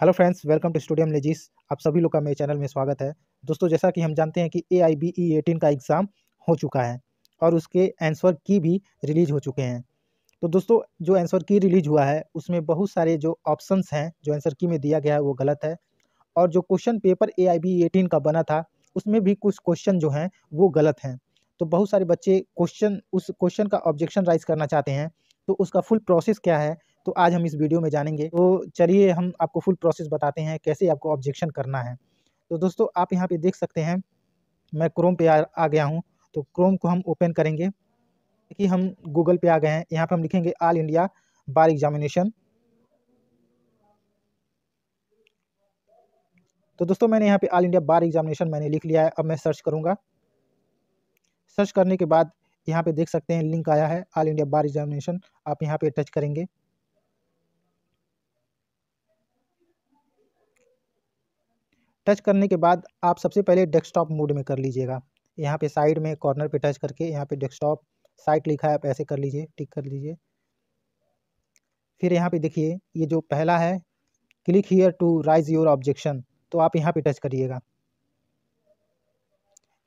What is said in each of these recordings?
hello friends welcome to Studium Legis आप सभी लोग का मेरे चैनल में स्वागत है दोस्तों जैसा कि हम जानते हैं कि A I B E eighteen का एग्ज़ाम हो चुका है और उसके आंसर की भी रिलीज़ हो चुके हैं तो दोस्तों जो आंसर की रिलीज़ हुआ है उसमें बहुत सारे जो ऑप्शंस हैं जो आंसर की में दिया गया है वो गलत है और जो question paper A I B eighteen का बना था उसमें भी कुछ क्वेश्चन जो हैं वो गलत हैं तो बहुत सारे बच्चे क्वेश्चन उस क्वेश्चन का ऑब्जेक्शन राइज करना चाहते हैं तो उसका फुल प्रोसेस क्या है तो आज हम इस वीडियो में जानेंगे तो चलिए हम आपको फुल प्रोसेस बताते हैं कैसे आपको ऑब्जेक्शन करना है तो दोस्तों आप यहाँ पे देख सकते हैं मैं क्रोम पे आ, आ गया हूँ तो क्रोम को हम ओपन करेंगे कि हम गूगल पे आ गए हैं यहाँ पे हम लिखेंगे ऑल इंडिया बार एग्जामिनेशन तो दोस्तों मैंने यहाँ पे ऑल इंडिया बार एग्जामिनेशन मैंने लिख लिया है अब मैं सर्च करूँगा सर्च करने के बाद यहाँ पे देख सकते हैं लिंक आया है ऑल इंडिया बार एग्जामिनेशन आप यहाँ पे टच करेंगे टच करने के बाद आप सबसे पहले डेस्कटॉप मोड में कर लीजिएगा यहाँ पे साइड में कॉर्नर पे टच करके यहाँ पे डेस्कटॉप साइट लिखा है आप ऐसे कर लीजिए टिक कर लीजिए फिर यहाँ पे देखिए ये जो पहला है click here to raise your objection तो आप यहाँ पे टच करिएगा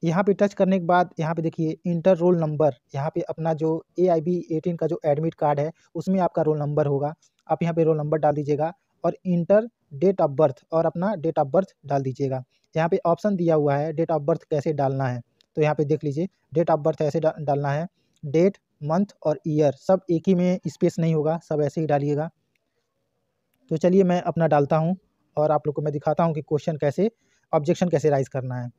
यहाँ पे टच करने के बाद यहाँ पे देखिए इंटर रोल नंबर यहाँ पे अपना जो ए आई का जो एडमिट कार्ड है उसमें आपका रोल नंबर होगा आप यहाँ पे रोल नंबर डाल दीजिएगा और इंटर डेट ऑफ बर्थ और अपना डेट ऑफ बर्थ डाल दीजिएगा यहाँ पे ऑप्शन दिया हुआ है डेट ऑफ बर्थ कैसे डालना है तो यहाँ पे देख लीजिए डेट ऑफ बर्थ ऐसे डा, डालना है डेट मंथ और ईयर सब एक ही में स्पेस नहीं होगा सब ऐसे ही डालिएगा तो चलिए मैं अपना डालता हूँ और आप लोग को मैं दिखाता हूँ कि क्वेश्चन कैसे ऑब्जेक्शन कैसे राइज करना है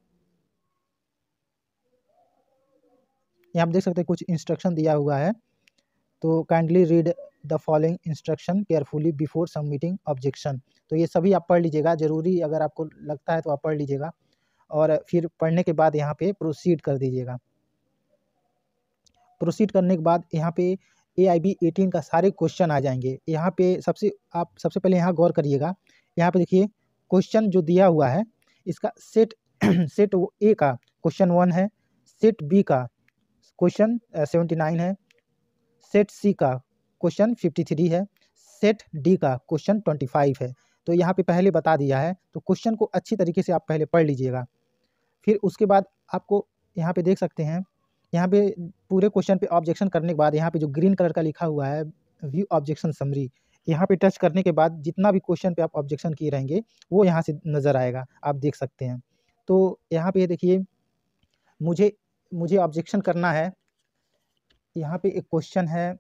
यहाँ आप देख सकते हैं कुछ इंस्ट्रक्शन दिया हुआ है तो kindly read the following instruction carefully before submitting objection तो ये सभी आप पढ़ लीजिएगा ज़रूरी अगर आपको लगता है तो आप पढ़ लीजिएगा और फिर पढ़ने के बाद यहाँ पे प्रोसीड कर दीजिएगा प्रोसीड करने के बाद यहाँ पे ए आई बी एटीन का सारे क्वेश्चन आ जाएंगे यहाँ पे सबसे आप सबसे पहले यहाँ गौर करिएगा यहाँ पे देखिए क्वेश्चन जो दिया हुआ है इसका सेट सेट ए का क्वेश्चन वन है सेट बी का क्वेश्चन सेवेंटी नाइन है सेट सी का क्वेश्चन फिफ्टी थ्री है सेट डी का क्वेश्चन ट्वेंटी फाइव है तो यहाँ पे पहले बता दिया है तो क्वेश्चन को अच्छी तरीके से आप पहले पढ़ लीजिएगा फिर उसके बाद आपको यहाँ पे देख सकते हैं यहाँ पे पूरे क्वेश्चन पे ऑब्जेक्शन करने के बाद यहाँ पे जो ग्रीन कलर का लिखा हुआ है व्यू ऑब्जेक्शन समरी यहाँ पे टच करने के बाद जितना भी क्वेश्चन पे आप ऑब्जेक्शन किए रहेंगे वो यहाँ से नज़र आएगा आप देख सकते हैं तो यहाँ पे देखिए मुझे मुझे ऑब्जेक्शन करना है यहाँ पे एक क्वेश्चन है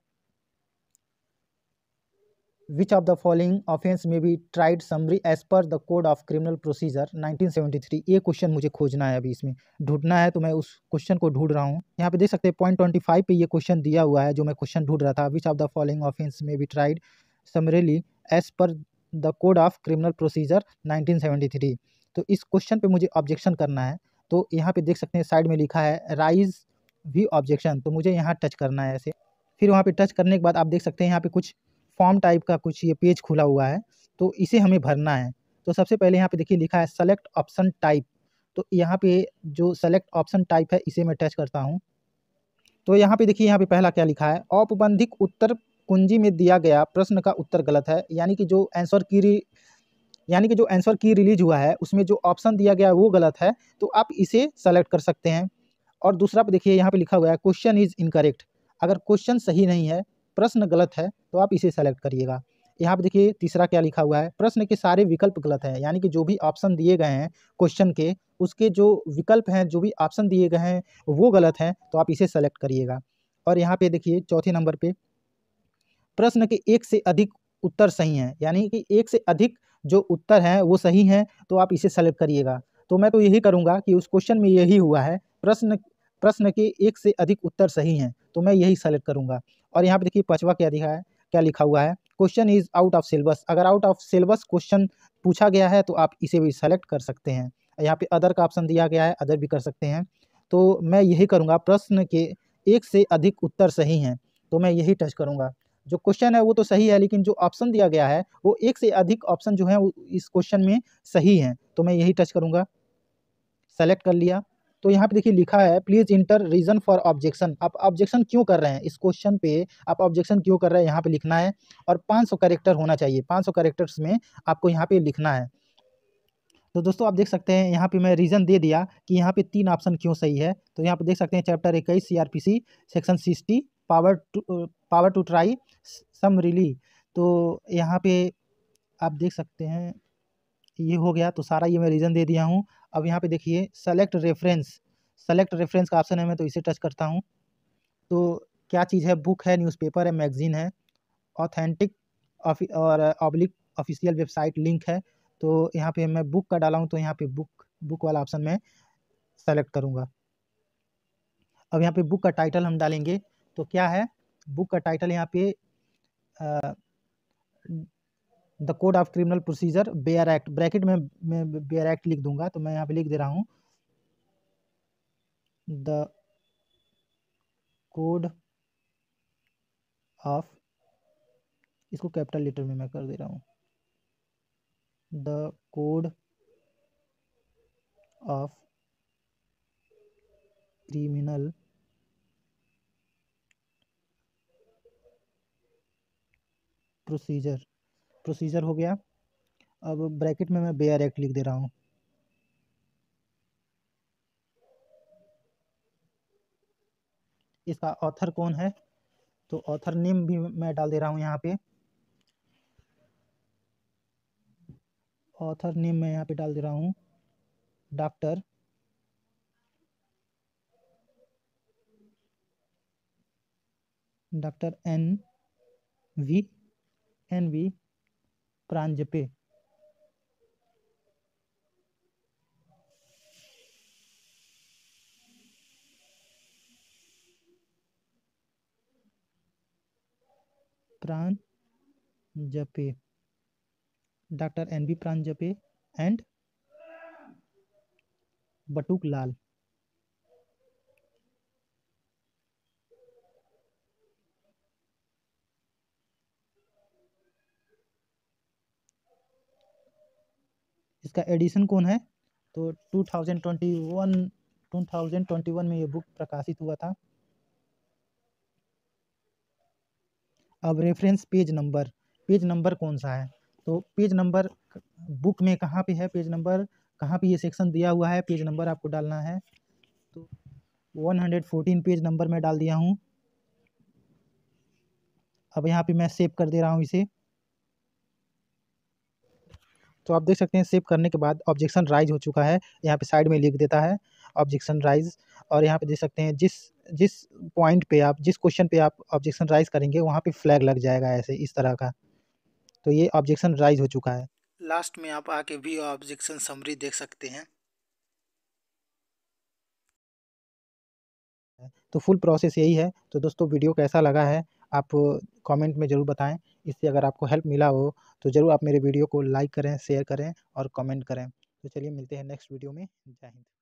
which of the following offence may be tried summary as per the code of criminal procedure 1973 ये क्वेश्चन मुझे खोजना है अभी इसमें ढूंढना है तो मैं उस क्वेश्चन को ढूंढ रहा हूँ यहाँ पे देख सकते हैं पॉइंट ट्वेंटी फाइव पे ये क्वेश्चन दिया हुआ है जो मैं क्वेश्चन ढूंढ रहा था which of the following offence may be tried summarily as per the code of criminal procedure 1973 तो इस क्वेश्चन पे मुझे ऑब्जेक्शन करना है तो यहाँ पे देख सकते हैं साइड में लिखा है राइज व्यू ऑब्जेक्शन तो मुझे यहाँ टच करना है ऐसे फिर वहाँ पे टच करने के बाद आप देख सकते हैं यहाँ पे कुछ फॉर्म टाइप का कुछ ये पेज खुला हुआ है तो इसे हमें भरना है तो सबसे पहले यहाँ पे देखिए लिखा है सेलेक्ट ऑप्शन टाइप तो यहाँ पे जो सेलेक्ट ऑप्शन टाइप है इसे मैं टच करता हूँ तो यहाँ पे देखिए यहाँ पे पहला क्या लिखा है औपबंधिक उत्तर कुंजी में दिया गया प्रश्न का उत्तर गलत है यानी कि जो आंसर की यानी कि जो आंसर की रिलीज हुआ है उसमें जो ऑप्शन दिया गया है वो गलत है तो आप इसे सेलेक्ट कर सकते हैं और दूसरा पर देखिए यहाँ पे लिखा हुआ है क्वेश्चन इज इनकरेक्ट अगर क्वेश्चन सही नहीं है प्रश्न गलत है तो आप इसे सेलेक्ट करिएगा यहाँ पे देखिए तीसरा क्या लिखा हुआ है प्रश्न के सारे विकल्प गलत हैं यानी कि जो भी ऑप्शन दिए गए हैं क्वेश्चन के उसके जो विकल्प हैं जो भी ऑप्शन दिए गए हैं वो गलत हैं तो आप इसे सेलेक्ट करिएगा और यहाँ पे देखिए चौथे नंबर पे प्रश्न के एक से अधिक उत्तर सही हैं यानी कि एक से अधिक जो उत्तर हैं वो सही हैं तो आप इसे सेलेक्ट करिएगा तो मैं तो यही करूँगा कि उस क्वेश्चन में यही हुआ है प्रश्न प्रश्न के एक से अधिक उत्तर सही हैं तो मैं यही सेलेक्ट करूँगा और यहाँ पर देखिए पचवा क्या दिखा है क्या लिखा हुआ है question is out of syllabus अगर आउट ऑफ सिलेबस क्वेश्चन पूछा गया है तो आप इसे भी सेलेक्ट कर सकते हैं यहाँ पे अदर का ऑप्शन दिया गया है अदर भी कर सकते हैं तो मैं यही करूँगा प्रश्न के एक से अधिक उत्तर सही हैं तो मैं यही टच करूँगा जो क्वेश्चन है वो तो सही है लेकिन जो ऑप्शन दिया गया है वो एक से अधिक ऑप्शन जो है इस क्वेश्चन में सही हैं तो मैं यही टच करूँगा सेलेक्ट कर लिया तो यहाँ पे देखिए लिखा है please enter reason for objection आप ऑब्जेक्शन क्यों कर रहे हैं इस क्वेश्चन पे आप ऑब्जेक्शन क्यों कर रहे हैं यहाँ पे लिखना है और 500 करेक्टर होना चाहिए 500 करेक्टर्स में आपको यहाँ पे लिखना है तो दोस्तों आप देख सकते हैं यहाँ पे मैं रीज़न दे दिया कि यहाँ पे तीन ऑप्शन क्यों सही है तो यहाँ पे देख सकते हैं चैप्टर इक्कीस C section sixty power to power to try summarily तो यहाँ पे आप देख सकते हैं ये हो गया तो सारा ये मैं रीज़न दे दिया हूँ अब यहाँ पे देखिए सेलेक्ट रेफरेंस सेलेक्ट रेफरेंस का ऑप्शन है मैं तो इसे टच करता हूँ तो क्या चीज़ है बुक है न्यूज़पेपर है मैगजीन है ऑथेंटिक और ऑब्लिक ऑफिशियल वेबसाइट लिंक है तो यहाँ पे मैं बुक का डाला हूँ तो यहाँ पे बुक बुक वाला ऑप्शन मैं सेलेक्ट करूँगा अब यहाँ पे बुक का टाइटल हम डालेंगे तो क्या है बुक का टाइटल यहाँ पे the code of criminal procedure bare act bracket में मैं बेयर एक्ट लिख दूंगा तो मैं यहाँ पे लिख दे रहा हूँ द कोड ऑफ इसको कैपिटल लेटर में मैं कर दे रहा हूँ the code of criminal procedure procedure हो गया अब ब्रैकेट में मैं बेयर एक्ट लिख दे रहा हूँ इसका ऑथर कौन है तो ऑथर नेम भी मैं डाल दे रहा हूँ यहाँ पे ऑथर नेम मैं यहाँ पे डाल दे रहा हूँ doctor doctor N V N V Paranjpe Paranjpe doctor N B प्राण जपे एंड बटुक लाल इसका एडिशन कौन है तो 2021 2021 में ये बुक प्रकाशित हुआ था अब reference page number page number कौन सा है तो पेज नंबर बुक में कहाँ पे है पेज नंबर कहाँ पे ये सेक्शन दिया हुआ है पेज नंबर आपको डालना है तो 114 पेज नंबर में डाल दिया हूँ अब यहाँ पे मैं सेव कर दे रहा हूँ इसे तो आप देख सकते हैं सेव करने के बाद ऑब्जेक्शन राइज हो चुका है यहाँ पे साइड में लिख देता है ऑब्जेक्शन राइज और यहाँ पे देख सकते हैं जिस जिस पॉइंट पे आप जिस क्वेश्चन पे आप ऑब्जेक्शन राइज करेंगे वहाँ पे फ्लैग लग जाएगा ऐसे इस तरह का तो ये ऑब्जेक्शन राइज हो चुका है लास्ट में आप आके भी ऑब्जेक्शन समरी देख सकते हैं तो फुल प्रोसेस यही है तो दोस्तों वीडियो कैसा लगा है आप कमेंट में ज़रूर बताएं इससे अगर आपको हेल्प मिला हो तो ज़रूर आप मेरे वीडियो को लाइक करें शेयर करें और कमेंट करें तो चलिए मिलते हैं नेक्स्ट वीडियो में जय हिंद